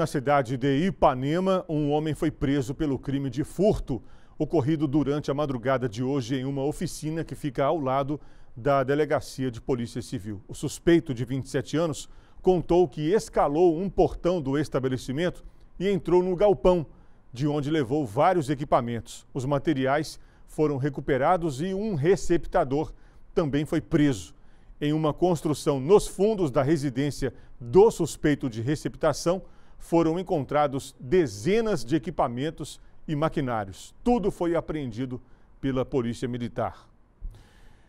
Na cidade de Ipanema, um homem foi preso pelo crime de furto, ocorrido durante a madrugada de hoje em uma oficina que fica ao lado da Delegacia de Polícia Civil. O suspeito, de 27 anos, contou que escalou um portão do estabelecimento e entrou no galpão, de onde levou vários equipamentos. Os materiais foram recuperados e um receptador também foi preso. Em uma construção nos fundos da residência do suspeito de receptação, foram encontrados dezenas de equipamentos e maquinários. Tudo foi apreendido pela Polícia Militar.